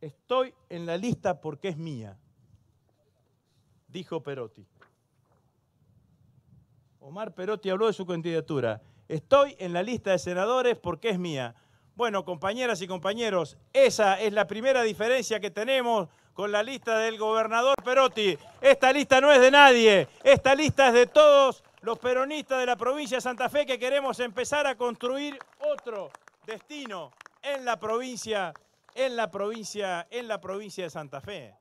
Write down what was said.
Estoy en la lista porque es mía, dijo Perotti. Omar Perotti habló de su candidatura. Estoy en la lista de senadores porque es mía. Bueno, compañeras y compañeros, esa es la primera diferencia que tenemos con la lista del gobernador Perotti. Esta lista no es de nadie, esta lista es de todos los peronistas de la provincia de Santa Fe que queremos empezar a construir otro destino en la provincia en la provincia, en la provincia de Santa Fe.